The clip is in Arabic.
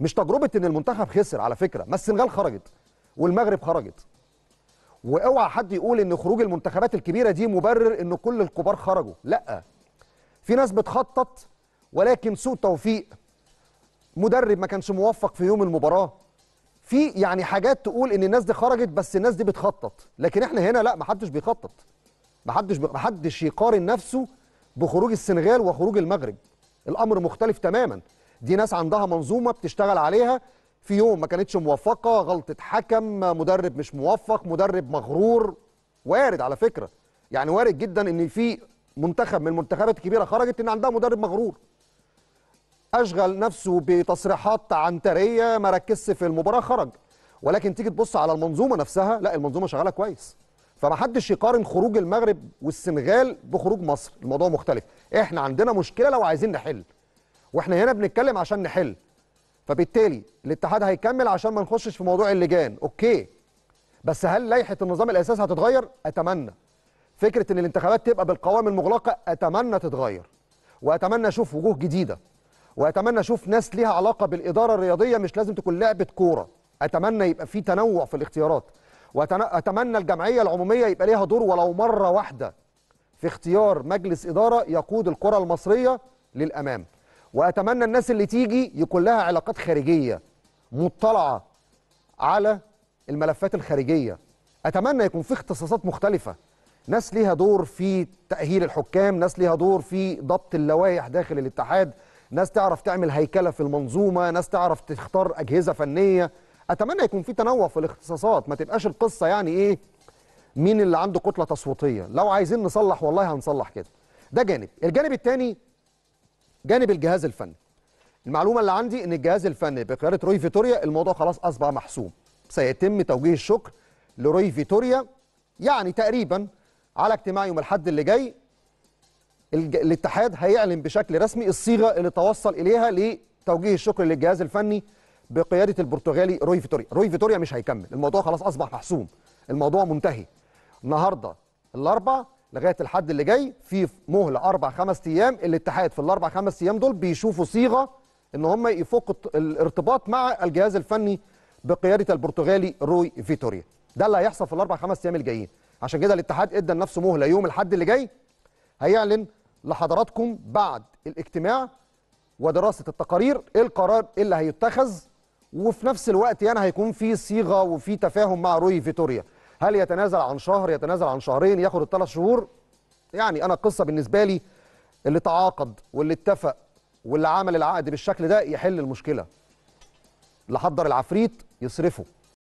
مش تجربه ان المنتخب خسر على فكره ما السنغال خرجت والمغرب خرجت واوعى حد يقول ان خروج المنتخبات الكبيره دي مبرر ان كل الكبار خرجوا لا في ناس بتخطط ولكن سوء توفيق مدرب ما كانش موفق في يوم المباراه في يعني حاجات تقول ان الناس دي خرجت بس الناس دي بتخطط لكن احنا هنا لا ما حدش بيخطط ما حدش ما حدش يقارن نفسه بخروج السنغال وخروج المغرب الامر مختلف تماما دي ناس عندها منظومه بتشتغل عليها في يوم ما كانتش موفقه غلطه حكم مدرب مش موفق مدرب مغرور وارد على فكره يعني وارد جدا ان في منتخب من المنتخبات الكبيره خرجت ان عندها مدرب مغرور اشغل نفسه بتصريحات عنتريه ما ركزش في المباراه خرج ولكن تيجي تبص على المنظومه نفسها لا المنظومه شغاله كويس فمحدش يقارن خروج المغرب والسنغال بخروج مصر الموضوع مختلف احنا عندنا مشكله لو عايزين نحل واحنا هنا بنتكلم عشان نحل فبالتالي الاتحاد هيكمل عشان ما نخشش في موضوع اللجان اوكي بس هل لائحه النظام الاساسي هتتغير اتمنى فكره ان الانتخابات تبقى بالقوائم المغلقه اتمنى تتغير واتمنى اشوف وجوه جديده واتمنى اشوف ناس ليها علاقه بالاداره الرياضيه مش لازم تكون لعبه كوره اتمنى يبقى في تنوع في الاختيارات واتمنى الجمعيه العموميه يبقى ليها دور ولو مره واحده في اختيار مجلس اداره يقود الكره المصريه للامام واتمنى الناس اللي تيجي يكون لها علاقات خارجيه مطلعه على الملفات الخارجيه اتمنى يكون في اختصاصات مختلفه ناس ليها دور في تاهيل الحكام ناس ليها دور في ضبط اللوائح داخل الاتحاد ناس تعرف تعمل هيكله في المنظومه ناس تعرف تختار اجهزه فنيه اتمنى يكون في تنوع في الاختصاصات ما تبقاش القصه يعني ايه مين اللي عنده كتله تصويتيه لو عايزين نصلح والله هنصلح كده ده جانب الجانب الثاني جانب الجهاز الفني المعلومه اللي عندي ان الجهاز الفني بقياده روي فيتوريا الموضوع خلاص اصبح محسوم سيتم توجيه الشكر لروي فيتوريا يعني تقريبا على اجتماع يوم الاحد اللي جاي الاتحاد هيعلن بشكل رسمي الصيغه اللي توصل اليها لتوجيه الشكر للجهاز الفني بقياده البرتغالي روي فيتوريا روي فيتوريا مش هيكمل الموضوع خلاص اصبح محسوم الموضوع منتهي النهارده الاربع لغايه الحد اللي جاي في مهله اربع خمس ايام الاتحاد في الاربع خمس ايام دول بيشوفوا صيغه ان هم يفوقوا الارتباط مع الجهاز الفني بقياده البرتغالي روي فيتوريا ده اللي هيحصل في الاربع خمس ايام الجايين عشان كده الاتحاد ادى لنفسه مهله يوم الحد اللي جاي هيعلن لحضراتكم بعد الاجتماع ودراسه التقارير ايه القرار اللي هيتخذ وفي نفس الوقت يعني هيكون في صيغه وفي تفاهم مع روي فيتوريا هل يتنازل عن شهر يتنازل عن شهرين ياخد الثلاث شهور يعني انا القصه بالنسبه لي اللي تعاقد واللي اتفق واللي عمل العقد بالشكل ده يحل المشكله اللي حضر العفريت يصرفه